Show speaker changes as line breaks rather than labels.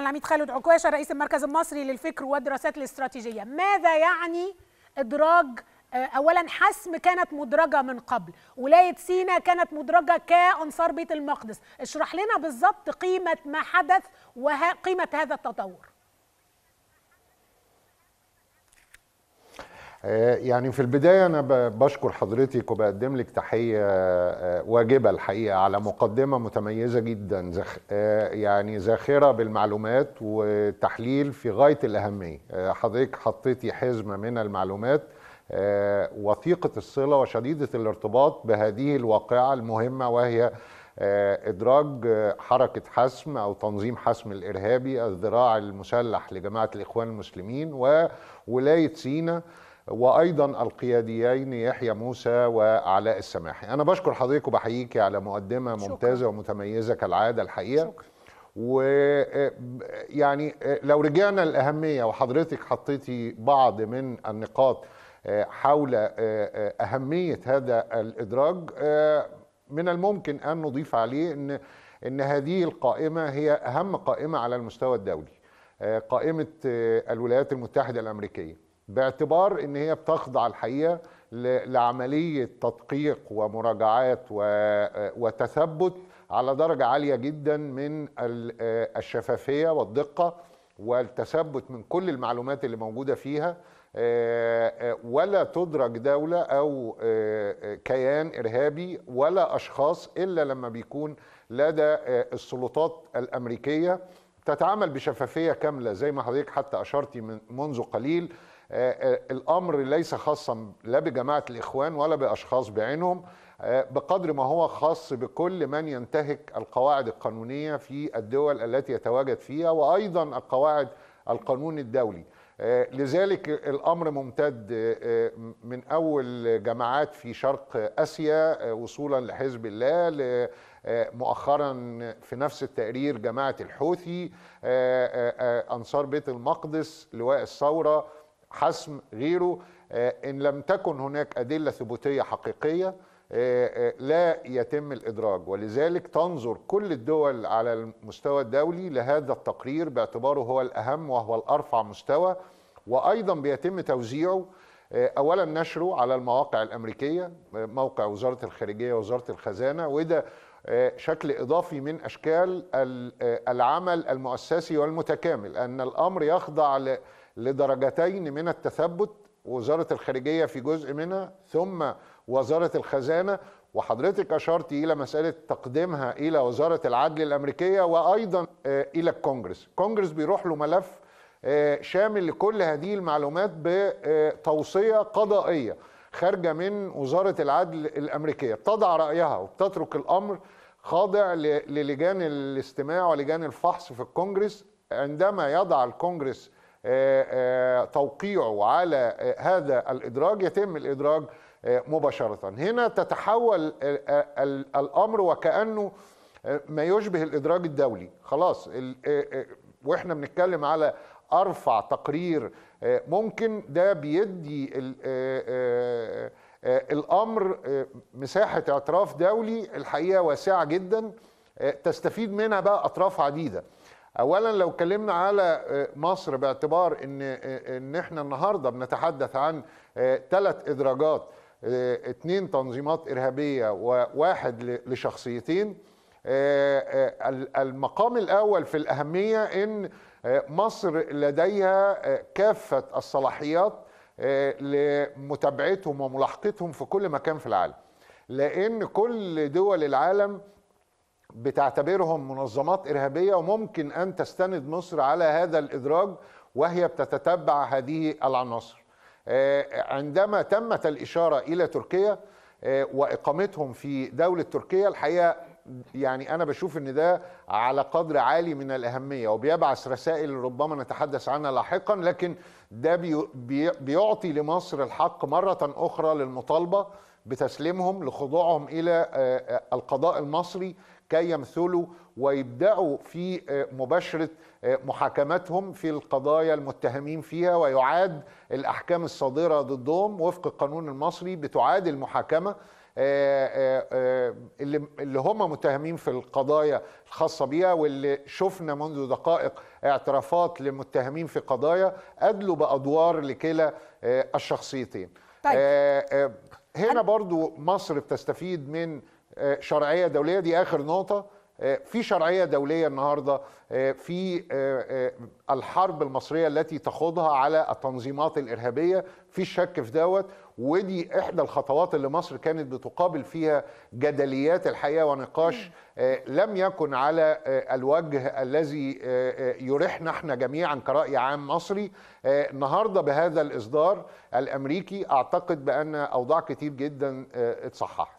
العميد خالد عكواشه رئيس المركز المصري للفكر والدراسات الاستراتيجيه ماذا يعني ادراج آه، اولا حسم كانت مدرجه من قبل ولايه سينا كانت مدرجه كانصار بيت المقدس اشرح لنا بالظبط قيمه ما حدث وقيمه هذا التطور آه، يعني في البداية أنا بشكر حضرتك وبقدم لك تحية آه، واجبة الحقيقة على مقدمة متميزة جدا زخ آه، يعني زاخرة بالمعلومات وتحليل في غاية الأهمية حضرتك حطيتي حزمة من المعلومات وثيقة الصلة وشديدة الارتباط بهذه الواقعة المهمة وهي إدراج حركة حسم أو تنظيم حسم الإرهابي الذراع المسلح لجماعة الإخوان المسلمين وولاية سينا وايضا القياديين يحيى موسى وعلاء السماحي انا بشكر حضرتك وبحييك على مقدمه ممتازه شكرا. ومتميزه كالعاده الحقيقه شكرا. ويعني آه، آه، لو رجعنا للاهميه وحضرتك حطيتي بعض من النقاط آه، حول اهميه هذا الادراج من الممكن ان نضيف عليه ان ان هذه القائمه هي اهم قائمه على المستوى الدولي قائمه الولايات المتحده الامريكيه باعتبار ان هي بتخضع الحقيقه لعمليه تدقيق ومراجعات وتثبت على درجه عاليه جدا من الشفافيه والدقه والتثبت من كل المعلومات اللي موجوده فيها آه، آه، ولا تدرج دولة أو آه، كيان إرهابي ولا أشخاص إلا لما بيكون لدى السلطات الأمريكية تتعامل بشفافية كاملة زي ما حضرتك حتى أشرتي من منذ قليل آه، آه، الامر ليس خاصا لا بجماعه الاخوان ولا باشخاص بعينهم آه، بقدر ما هو خاص بكل من ينتهك القواعد القانونيه في الدول التي يتواجد فيها وايضا القواعد القانون الدولي لذلك الامر ممتد من اول جماعات في شرق اسيا وصولا لحزب الله مؤخرا في نفس التقرير جماعه الحوثي انصار بيت المقدس لواء الثوره حسم غيره آه، إن لم تكن هناك أدلة ثبوتية حقيقية آه، آه، لا يتم الإدراج ولذلك تنظر كل الدول على المستوى الدولي لهذا التقرير باعتباره هو الأهم وهو الأرفع مستوى وأيضا بيتم توزيعه اولا نشره على المواقع الامريكيه موقع وزاره الخارجيه ووزاره الخزانه وده شكل اضافي من اشكال العمل المؤسسي والمتكامل ان الامر يخضع لدرجتين من التثبت وزارة الخارجية في جزء منها ثم وزارة الخزانة وحضرتك أشرت إلى مسألة تقديمها إلى وزارة العدل الأمريكية وأيضا آه، إلى الكونجرس الكونجرس بيروح له ملف آه، شامل لكل هذه المعلومات بتوصية آه، قضائية خارجة من وزارة العدل الأمريكية بتضع رأيها وبتترك الأمر خاضع للجان الاستماع ولجان الفحص في الكونجرس عندما يضع الكونجرس آه، آه، توقيعه على آه، هذا الإدراج يتم الإدراج مباشرة هنا تتحول الأمر وكأنه ما يشبه الإدراج الدولي خلاص وإحنا بنتكلم على أرفع تقرير ممكن ده بيدي الأمر مساحة اعتراف دولي الحقيقة واسعة جدا تستفيد منها بقى أطراف عديدة اولا لو اتكلمنا على آه، مصر باعتبار ان آه، ان احنا النهارده بنتحدث عن ثلاث آه، ادراجات اثنين تنظيمات ارهابيه وواحد لشخصيتين المقام الاول في الاهميه ان مصر لديها كافه الصلاحيات لمتابعتهم وملاحقتهم في كل مكان في العالم لان كل دول العالم بتعتبرهم منظمات إرهابية وممكن أن تستند مصر على هذا الإدراج وهي بتتتبع هذه العناصر آه، عندما تمت الإشارة إلى تركيا آه، وإقامتهم في دولة تركيا الحقيقة يعني أنا بشوف أن ده على قدر عالي من الأهمية وبيبعث رسائل ربما نتحدث عنها لاحقا لكن ده بيعطي لمصر الحق مرة أخرى للمطالبة بتسليمهم لخضوعهم إلى آه، القضاء المصري كي يمثلوا ويبداوا في آه، مباشره آه، محاكمتهم في القضايا المتهمين فيها ويعاد الاحكام الصادره ضدهم وفق القانون المصري بتعاد المحاكمه آه، اللي هم متهمين في القضايا الخاصه بيها واللي شفنا منذ دقائق اعترافات لمتهمين في قضايا ادلوا بادوار لكلا الشخصيتين طيب. هنا برضو مصر بتستفيد من آه، شرعيه دوليه دي اخر نقطه آه، في شرعيه دوليه النهارده آه، في الحرب المصريه التي تخوضها على التنظيمات الارهابيه في شك في دوت ودي احدى الخطوات اللي مصر كانت بتقابل فيها جدليات الحقيقه ونقاش لم يكن على الوجه الذي يريحنا احنا جميعا كراي عام مصري النهارده بهذا الاصدار الامريكي اعتقد بان اوضاع كتير جدا اتصححت